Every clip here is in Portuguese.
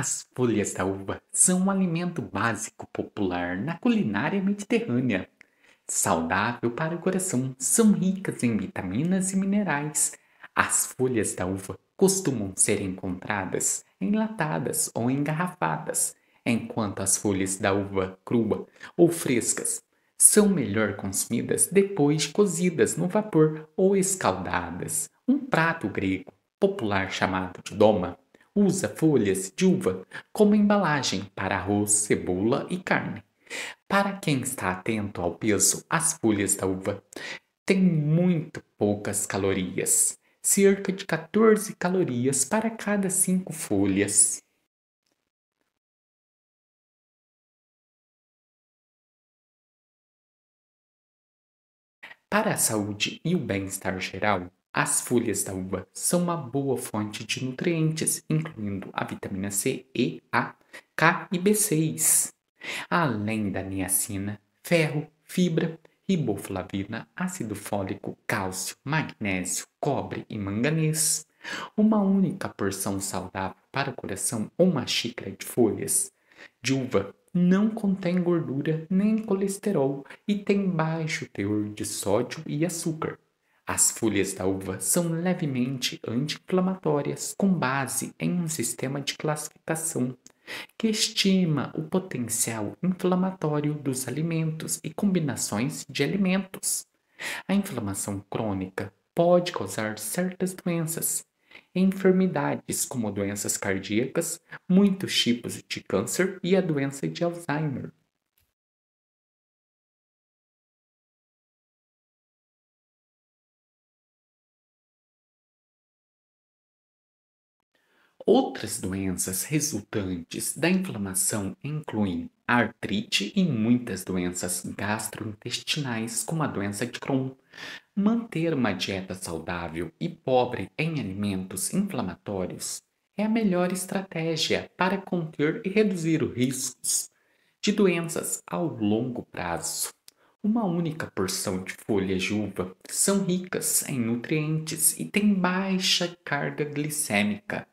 As folhas da uva são um alimento básico popular na culinária mediterrânea. Saudável para o coração, são ricas em vitaminas e minerais. As folhas da uva costumam ser encontradas enlatadas ou engarrafadas, enquanto as folhas da uva crua ou frescas são melhor consumidas depois cozidas no vapor ou escaldadas. Um prato grego popular chamado de doma usa folhas de uva como embalagem para arroz, cebola e carne. Para quem está atento ao peso, as folhas da uva têm muito poucas calorias, cerca de 14 calorias para cada 5 folhas. Para a saúde e o bem-estar geral, as folhas da uva são uma boa fonte de nutrientes, incluindo a vitamina C, E, A, K e B6, além da niacina, ferro, fibra, riboflavina, ácido fólico, cálcio, magnésio, cobre e manganês. Uma única porção saudável para o coração ou uma xícara de folhas de uva não contém gordura nem colesterol e tem baixo teor de sódio e açúcar. As folhas da uva são levemente anti-inflamatórias, com base em um sistema de classificação que estima o potencial inflamatório dos alimentos e combinações de alimentos. A inflamação crônica pode causar certas doenças, enfermidades como doenças cardíacas, muitos tipos de câncer e a doença de Alzheimer. Outras doenças resultantes da inflamação incluem artrite e muitas doenças gastrointestinais, como a doença de Crohn. Manter uma dieta saudável e pobre em alimentos inflamatórios é a melhor estratégia para conter e reduzir os riscos de doenças ao longo prazo. Uma única porção de folhas de uva são ricas em nutrientes e têm baixa carga glicêmica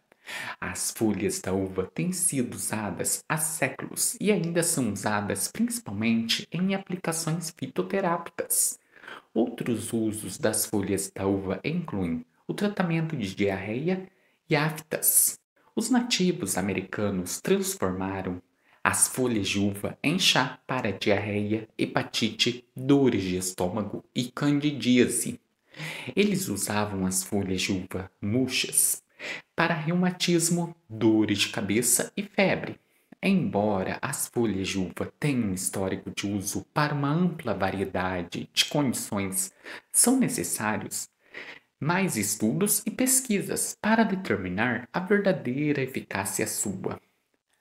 as folhas da uva têm sido usadas há séculos e ainda são usadas principalmente em aplicações fitoterápicas. Outros usos das folhas da uva incluem o tratamento de diarreia e aftas. Os nativos americanos transformaram as folhas de uva em chá para diarreia, hepatite, dores de estômago e candidíase. Eles usavam as folhas de uva murchas para reumatismo, dores de cabeça e febre. Embora as folhas de uva tenham um histórico de uso para uma ampla variedade de condições, são necessários mais estudos e pesquisas para determinar a verdadeira eficácia sua.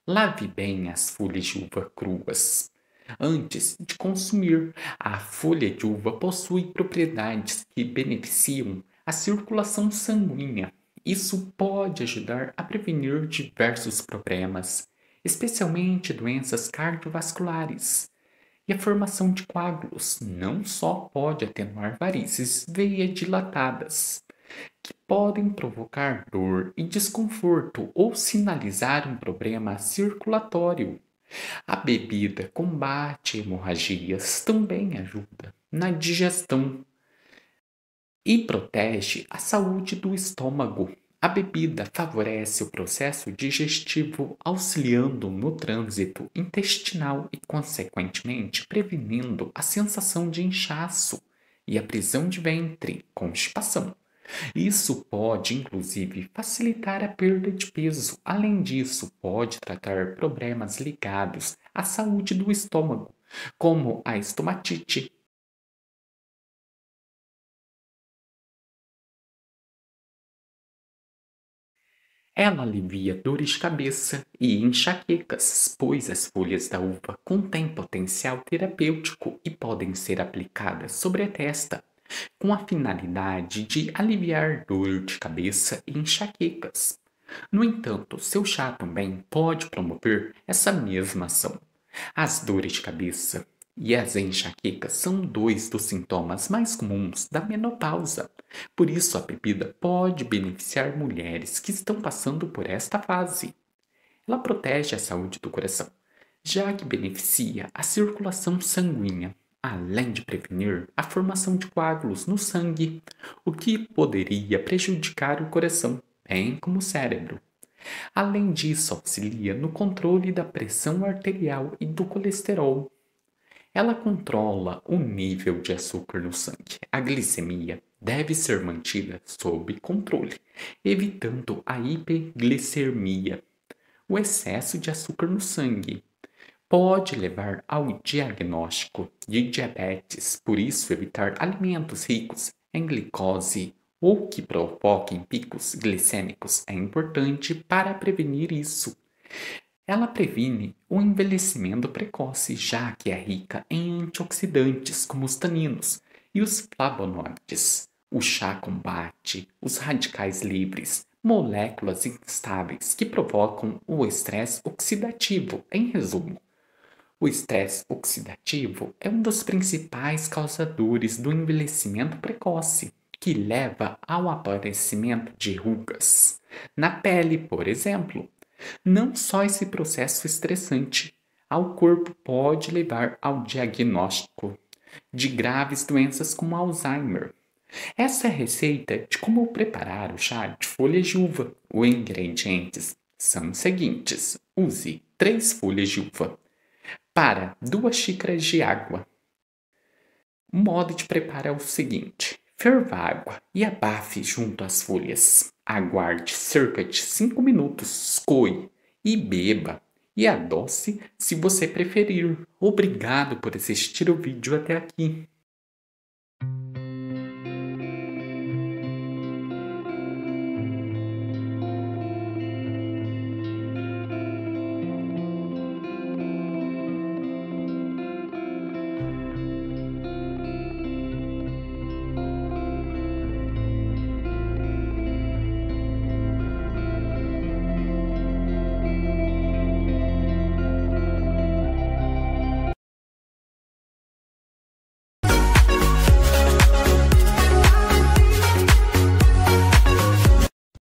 Lave bem as folhas de uva cruas. Antes de consumir, a folha de uva possui propriedades que beneficiam a circulação sanguínea isso pode ajudar a prevenir diversos problemas, especialmente doenças cardiovasculares. E a formação de coágulos não só pode atenuar varizes veia dilatadas, que podem provocar dor e desconforto ou sinalizar um problema circulatório. A bebida combate hemorragias também ajuda na digestão e protege a saúde do estômago. A bebida favorece o processo digestivo, auxiliando no trânsito intestinal e, consequentemente, prevenindo a sensação de inchaço e a prisão de ventre, constipação. Isso pode, inclusive, facilitar a perda de peso. Além disso, pode tratar problemas ligados à saúde do estômago, como a estomatite, Ela alivia dores de cabeça e enxaquecas, pois as folhas da uva contêm potencial terapêutico e podem ser aplicadas sobre a testa, com a finalidade de aliviar dor de cabeça e enxaquecas. No entanto, seu chá também pode promover essa mesma ação. As dores de cabeça e as enxaquecas são dois dos sintomas mais comuns da menopausa. Por isso, a bebida pode beneficiar mulheres que estão passando por esta fase. Ela protege a saúde do coração, já que beneficia a circulação sanguínea, além de prevenir a formação de coágulos no sangue, o que poderia prejudicar o coração, bem como o cérebro. Além disso, auxilia no controle da pressão arterial e do colesterol, ela controla o nível de açúcar no sangue. A glicemia deve ser mantida sob controle, evitando a hiperglicemia. O excesso de açúcar no sangue pode levar ao diagnóstico de diabetes, por isso evitar alimentos ricos em glicose ou que provoquem picos glicêmicos é importante para prevenir isso. Ela previne o envelhecimento precoce, já que é rica em antioxidantes como os taninos e os flavonoides. O chá combate os radicais livres, moléculas instáveis que provocam o estresse oxidativo. Em resumo, o estresse oxidativo é um dos principais causadores do envelhecimento precoce, que leva ao aparecimento de rugas na pele, por exemplo. Não só esse processo estressante ao corpo pode levar ao diagnóstico de graves doenças como Alzheimer. Essa é a receita de como preparar o chá de folha de uva. Os ingredientes são os seguintes: use 3 folhas de uva para 2 xícaras de água. O modo de preparo é o seguinte: ferva água e abafe junto às folhas. Aguarde cerca de 5 minutos, coe e beba. E adoce se você preferir. Obrigado por assistir o vídeo até aqui.